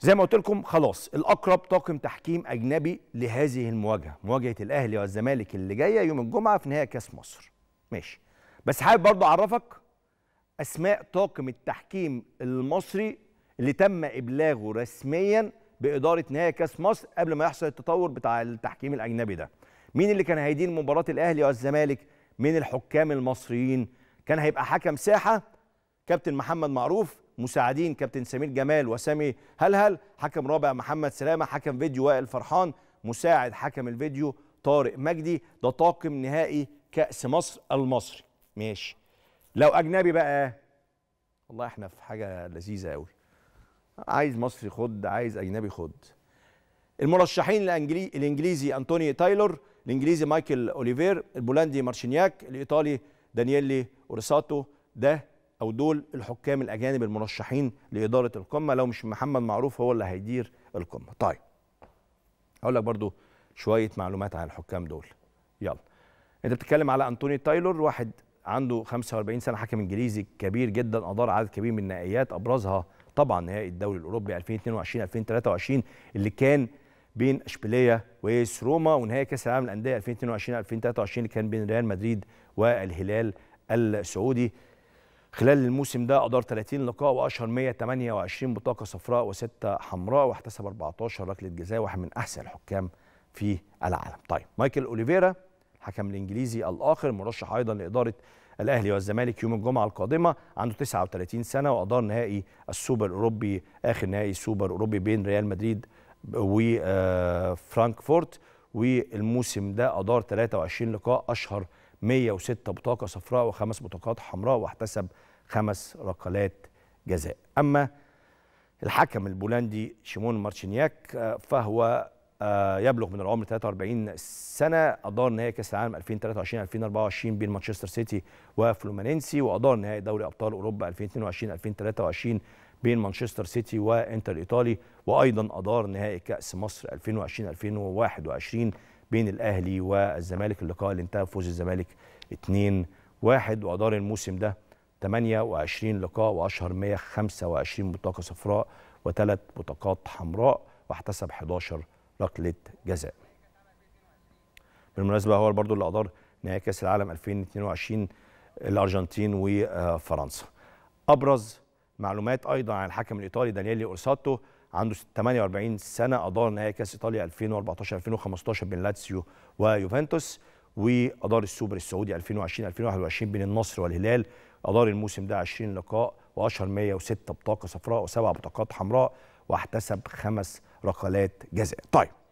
زي ما قلت لكم خلاص الاقرب طاقم تحكيم اجنبي لهذه المواجهه مواجهه الاهلي والزمالك اللي جايه يوم الجمعه في نهائي كاس مصر ماشي بس حابب برضه اعرفك اسماء طاقم التحكيم المصري اللي تم ابلاغه رسميا باداره نهائي كاس مصر قبل ما يحصل التطور بتاع التحكيم الاجنبي ده مين اللي كان هيدين مباراه الاهلي والزمالك من الحكام المصريين كان هيبقى حكم ساحه كابتن محمد معروف مساعدين كابتن سمير جمال وسامي هلهل حكم رابع محمد سلامه حكم فيديو وائل فرحان مساعد حكم الفيديو طارق مجدي ده طاقم نهائي كاس مصر المصري ماشي لو اجنبي بقى والله احنا في حاجه لذيذه قوي عايز مصري خد عايز اجنبي خد المرشحين الانجليزي, الانجليزي انطوني تايلور الانجليزي مايكل اوليفير البولندي مارشينياك الايطالي دانييلي اورساتو ده او دول الحكام الاجانب المرشحين لاداره القمه لو مش محمد معروف هو اللي هيدير القمه طيب هقول لك برضو شويه معلومات عن الحكام دول يلا انت بتتكلم على انطوني تايلور واحد عنده 45 سنه حكم انجليزي كبير جدا ادار عدد كبير من النهائيات ابرزها طبعا نهائي الدوري الاوروبي 2022 2023 اللي كان بين اشبيليه وايس روما ونهائي كاس العالم للانديه 2022 2023 اللي كان بين ريال مدريد والهلال السعودي خلال الموسم ده أدار 30 لقاء وأشهر 128 بطاقة صفراء و6 حمراء واحتسب 14 ركلة جزاء واحد من أحسن الحكام في العالم. طيب مايكل أوليفيرا الحكم الإنجليزي الآخر مرشح أيضا لإدارة الأهلي والزمالك يوم الجمعة القادمة عنده 39 سنة وأدار نهائي السوبر الأوروبي آخر نهائي سوبر أوروبي بين ريال مدريد وفرانكفورت آه، والموسم ده أدار 23 لقاء أشهر 106 بطاقه صفراء وخمس بطاقات حمراء واحتسب خمس ركلات جزاء اما الحكم البولندي شيمون مارشينياك آه، فهو آه، يبلغ من العمر 43 سنه ادار نهائي كاس العالم 2023 2024 بين مانشستر سيتي وفلومينينسي وادار نهائي دوري ابطال اوروبا 2022 2023 بين مانشستر سيتي وانتر الايطالي وايضا ادار نهائي كاس مصر 2020 2021 بين الاهلي والزمالك اللقاء اللي انتهى بفوز الزمالك 2 1 وادار الموسم ده 28 لقاء واشهر 125 بطاقه صفراء وثلاث بطاقات حمراء واحتسب 11 ركله جزاء. بالمناسبه هو برضو اللي ادار نهائي كاس العالم 2022 الارجنتين وفرنسا. ابرز معلومات ايضا عن الحكم الايطالي دانييلي اورساتو عنده 48 سنه ادار نهائي كاس ايطاليا 2014 2015 بين لاتسيو ويوفنتوس وادار السوبر السعودي 2020 2021 بين النصر والهلال ادار الموسم ده 20 لقاء واشهر 106 بطاقه صفراء وسبع بطاقات حمراء واحتسب خمس ركلات جزاء طيب